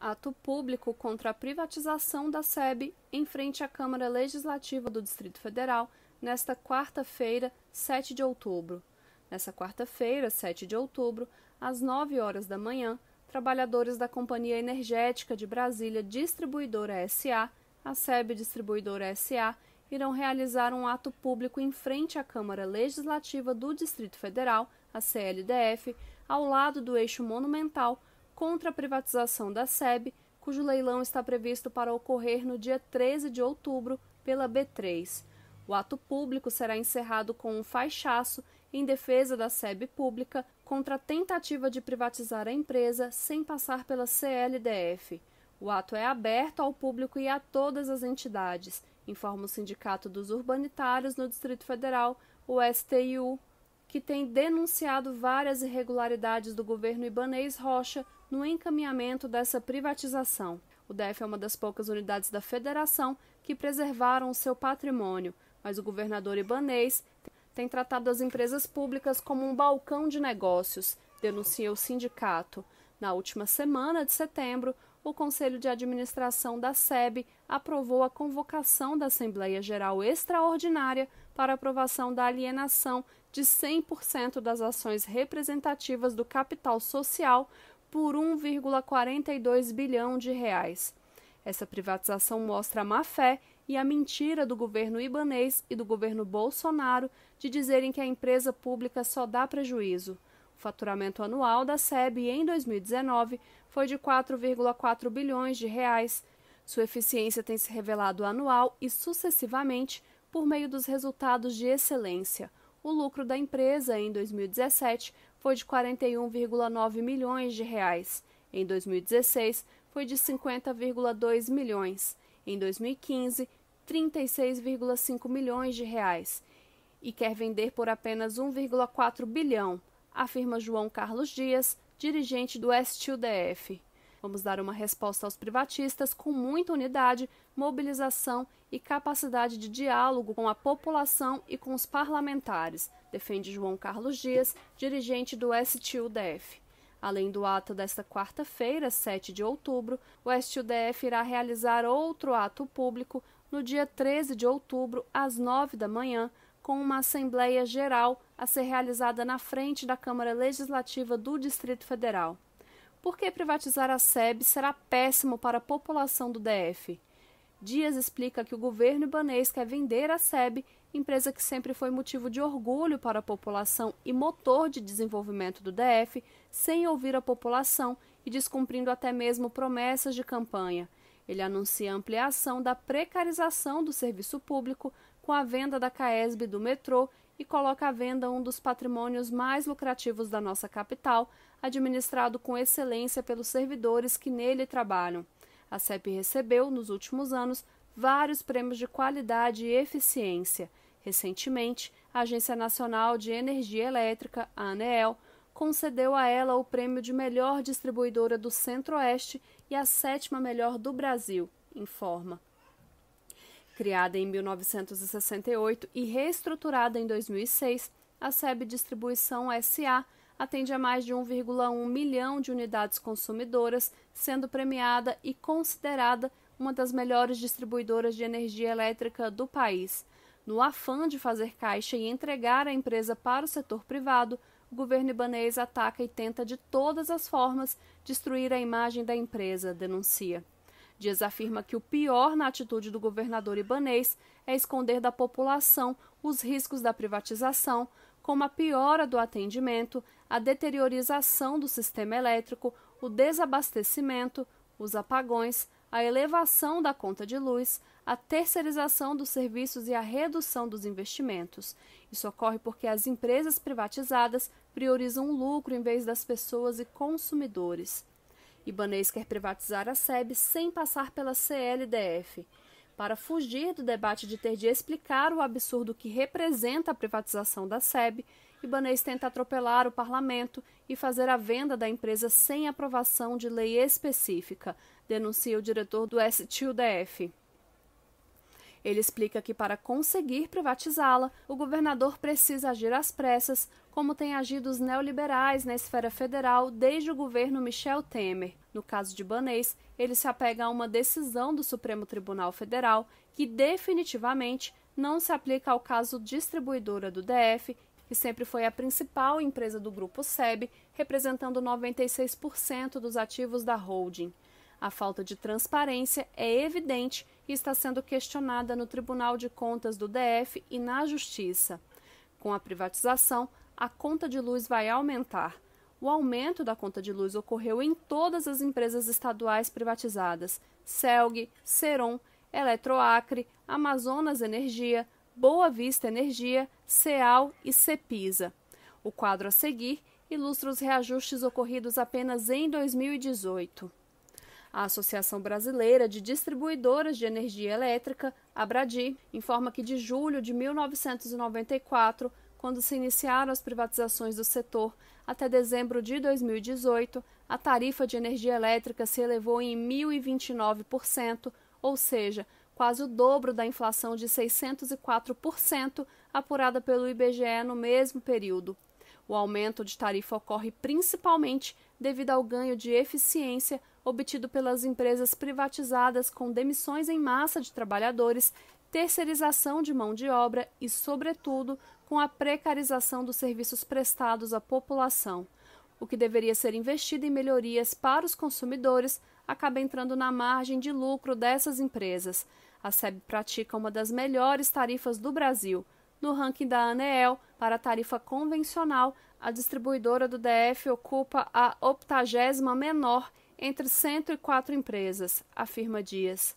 Ato público contra a privatização da SEB em frente à Câmara Legislativa do Distrito Federal nesta quarta-feira, 7 de outubro. Nessa quarta-feira, 7 de outubro, às 9 horas da manhã, trabalhadores da Companhia Energética de Brasília Distribuidora SA, a SEB Distribuidora SA, irão realizar um ato público em frente à Câmara Legislativa do Distrito Federal, a CLDF, ao lado do eixo monumental contra a privatização da SEB, cujo leilão está previsto para ocorrer no dia 13 de outubro pela B3. O ato público será encerrado com um faixaço em defesa da SEB pública contra a tentativa de privatizar a empresa sem passar pela CLDF. O ato é aberto ao público e a todas as entidades, informa o Sindicato dos Urbanitários no Distrito Federal, o STIU, que tem denunciado várias irregularidades do governo Ibanês Rocha no encaminhamento dessa privatização. O DF é uma das poucas unidades da federação que preservaram o seu patrimônio, mas o governador ibanês tem tratado as empresas públicas como um balcão de negócios, denuncia o sindicato. Na última semana de setembro, o Conselho de Administração da SEB aprovou a convocação da Assembleia Geral Extraordinária para aprovação da alienação de 100% das ações representativas do capital social por 1,42 bilhão de reais. Essa privatização mostra a má fé e a mentira do governo ibanês e do governo Bolsonaro de dizerem que a empresa pública só dá prejuízo. O faturamento anual da SEB em 2019 foi de 4,4 bilhões de reais. Sua eficiência tem se revelado anual e sucessivamente por meio dos resultados de excelência. O lucro da empresa em 2017 foi de 41,9 milhões de reais. Em 2016, foi de 50,2 milhões. Em 2015, 36,5 milhões de reais. E quer vender por apenas 1,4 bilhão, afirma João Carlos Dias, dirigente do STUDF. Vamos dar uma resposta aos privatistas com muita unidade, mobilização e capacidade de diálogo com a população e com os parlamentares, defende João Carlos Dias, dirigente do STUDF. Além do ato desta quarta-feira, 7 de outubro, o STUDF irá realizar outro ato público no dia 13 de outubro, às 9 da manhã, com uma Assembleia Geral a ser realizada na frente da Câmara Legislativa do Distrito Federal. Porque privatizar a SEB será péssimo para a população do DF? Dias explica que o governo ibanês quer vender a SEB, empresa que sempre foi motivo de orgulho para a população e motor de desenvolvimento do DF, sem ouvir a população e descumprindo até mesmo promessas de campanha. Ele anuncia a ampliação da precarização do serviço público com a venda da Caesb do metrô e coloca à venda um dos patrimônios mais lucrativos da nossa capital, administrado com excelência pelos servidores que nele trabalham. A CEP recebeu, nos últimos anos, vários prêmios de qualidade e eficiência. Recentemente, a Agência Nacional de Energia Elétrica, a ANEEL, concedeu a ela o prêmio de melhor distribuidora do Centro-Oeste e a sétima melhor do Brasil, informa. Criada em 1968 e reestruturada em 2006, a SEB Distribuição SA atende a mais de 1,1 milhão de unidades consumidoras, sendo premiada e considerada uma das melhores distribuidoras de energia elétrica do país. No afã de fazer caixa e entregar a empresa para o setor privado, o governo ibanês ataca e tenta de todas as formas destruir a imagem da empresa, denuncia. Dias afirma que o pior na atitude do governador ibanês é esconder da população os riscos da privatização, como a piora do atendimento, a deteriorização do sistema elétrico, o desabastecimento, os apagões, a elevação da conta de luz, a terceirização dos serviços e a redução dos investimentos. Isso ocorre porque as empresas privatizadas priorizam o lucro em vez das pessoas e consumidores. Ibanez quer privatizar a SEB sem passar pela CLDF. Para fugir do debate de ter de explicar o absurdo que representa a privatização da SEB, Ibanez tenta atropelar o parlamento e fazer a venda da empresa sem aprovação de lei específica, denuncia o diretor do STUDF. Ele explica que para conseguir privatizá-la, o governador precisa agir às pressas, como têm agido os neoliberais na esfera federal desde o governo Michel Temer. No caso de Banês, ele se apega a uma decisão do Supremo Tribunal Federal que definitivamente não se aplica ao caso distribuidora do DF, que sempre foi a principal empresa do grupo SEB, representando 96% dos ativos da holding. A falta de transparência é evidente e está sendo questionada no Tribunal de Contas do DF e na Justiça. Com a privatização, a conta de luz vai aumentar. O aumento da conta de luz ocorreu em todas as empresas estaduais privatizadas: Celg, Seron, Eletroacre, Amazonas Energia, Boa Vista Energia, CEAL e Cepisa. O quadro a seguir ilustra os reajustes ocorridos apenas em 2018. A Associação Brasileira de Distribuidoras de Energia Elétrica, Abradi, informa que de julho de 1994, quando se iniciaram as privatizações do setor, até dezembro de 2018, a tarifa de energia elétrica se elevou em 1.029%, ou seja, quase o dobro da inflação de 604% apurada pelo IBGE no mesmo período. O aumento de tarifa ocorre principalmente devido ao ganho de eficiência obtido pelas empresas privatizadas com demissões em massa de trabalhadores, terceirização de mão de obra e, sobretudo, com a precarização dos serviços prestados à população. O que deveria ser investido em melhorias para os consumidores acaba entrando na margem de lucro dessas empresas. A SEB pratica uma das melhores tarifas do Brasil. No ranking da Anel para a tarifa convencional, a distribuidora do DF ocupa a optagésima menor entre 104 empresas, afirma Dias.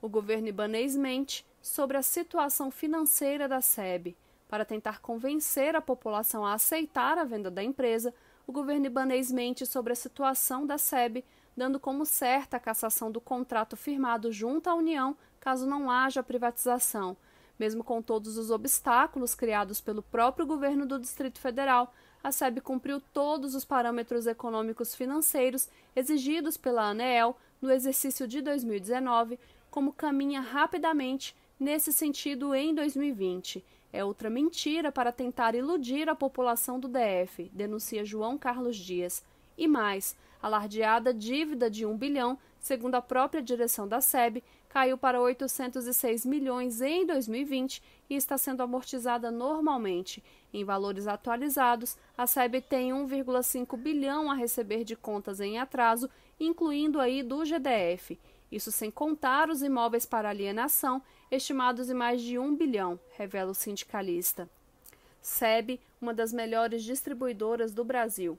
O governo ibanês mente sobre a situação financeira da SEB. Para tentar convencer a população a aceitar a venda da empresa, o governo ibanês mente sobre a situação da SEB, dando como certa a cassação do contrato firmado junto à União caso não haja privatização. Mesmo com todos os obstáculos criados pelo próprio governo do Distrito Federal, a SEB cumpriu todos os parâmetros econômicos financeiros exigidos pela ANEEL no exercício de 2019, como caminha rapidamente nesse sentido em 2020. É outra mentira para tentar iludir a população do DF, denuncia João Carlos Dias. E mais, alardeada dívida de 1 bilhão, segundo a própria direção da SEB, caiu para 806 milhões em 2020 e está sendo amortizada normalmente. Em valores atualizados, a SEB tem 1,5 bilhão a receber de contas em atraso, incluindo aí do GDF. Isso sem contar os imóveis para alienação, estimados em mais de 1 bilhão, revela o sindicalista. SEB, uma das melhores distribuidoras do Brasil.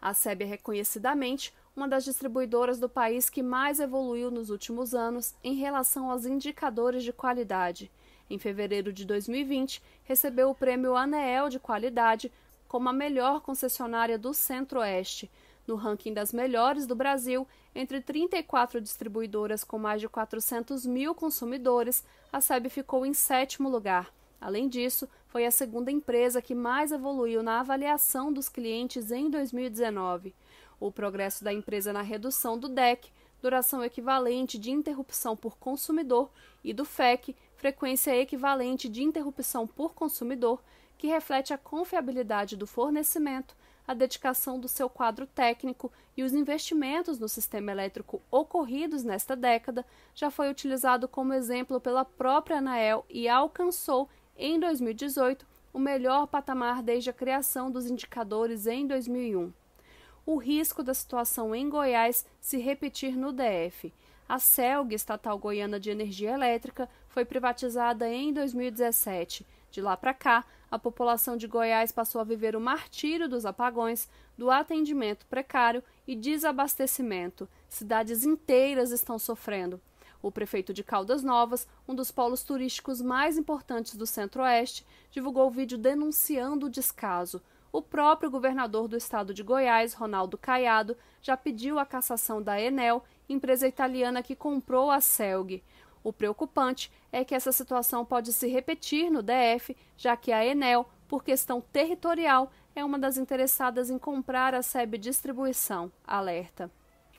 A SEB é reconhecidamente uma das distribuidoras do país que mais evoluiu nos últimos anos em relação aos indicadores de qualidade. Em fevereiro de 2020, recebeu o prêmio Anel de Qualidade como a melhor concessionária do Centro-Oeste, no ranking das melhores do Brasil, entre 34 distribuidoras com mais de 400 mil consumidores, a SEB ficou em sétimo lugar. Além disso, foi a segunda empresa que mais evoluiu na avaliação dos clientes em 2019. O progresso da empresa na redução do DEC, duração equivalente de interrupção por consumidor, e do FEC, frequência equivalente de interrupção por consumidor, que reflete a confiabilidade do fornecimento, a dedicação do seu quadro técnico e os investimentos no sistema elétrico ocorridos nesta década, já foi utilizado como exemplo pela própria ANAEL e alcançou em 2018, o melhor patamar desde a criação dos indicadores em 2001. O risco da situação em Goiás se repetir no DF. A CELG, Estatal Goiana de Energia Elétrica, foi privatizada em 2017. De lá para cá, a população de Goiás passou a viver o martírio dos apagões, do atendimento precário e desabastecimento. Cidades inteiras estão sofrendo. O prefeito de Caldas Novas, um dos polos turísticos mais importantes do Centro-Oeste, divulgou o vídeo denunciando o descaso. O próprio governador do estado de Goiás, Ronaldo Caiado, já pediu a cassação da Enel, empresa italiana que comprou a Celg. O preocupante é que essa situação pode se repetir no DF, já que a Enel, por questão territorial, é uma das interessadas em comprar a SEB Distribuição. Alerta.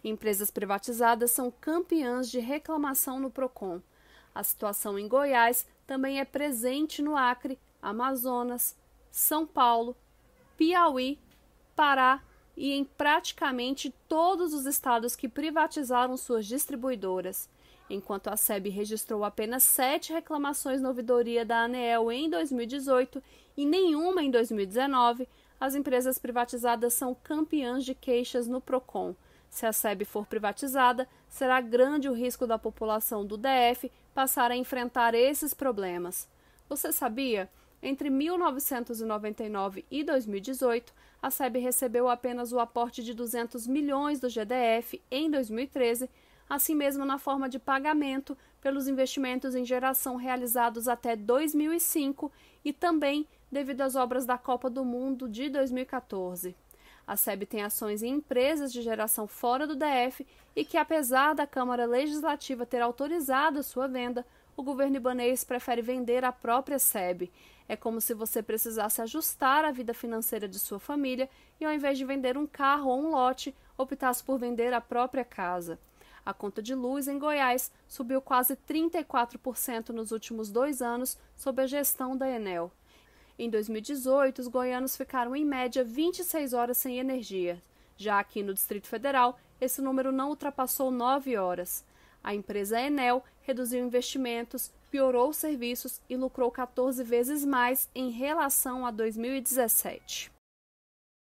Empresas privatizadas são campeãs de reclamação no Procon. A situação em Goiás também é presente no Acre, Amazonas, São Paulo, Piauí, Pará e em praticamente todos os estados que privatizaram suas distribuidoras. Enquanto a SEB registrou apenas sete reclamações na ouvidoria da ANEEL em 2018 e nenhuma em 2019, as empresas privatizadas são campeãs de queixas no PROCON, se a SEB for privatizada, será grande o risco da população do DF passar a enfrentar esses problemas. Você sabia? Entre 1999 e 2018, a SEB recebeu apenas o aporte de 200 milhões do GDF em 2013, assim mesmo na forma de pagamento pelos investimentos em geração realizados até 2005 e também devido às obras da Copa do Mundo de 2014. A SEB tem ações em empresas de geração fora do DF e que, apesar da Câmara Legislativa ter autorizado a sua venda, o governo ibanês prefere vender a própria SEB. É como se você precisasse ajustar a vida financeira de sua família e, ao invés de vender um carro ou um lote, optasse por vender a própria casa. A conta de luz em Goiás subiu quase 34% nos últimos dois anos sob a gestão da Enel. Em 2018, os goianos ficaram em média 26 horas sem energia. Já aqui no Distrito Federal, esse número não ultrapassou 9 horas. A empresa Enel reduziu investimentos, piorou serviços e lucrou 14 vezes mais em relação a 2017.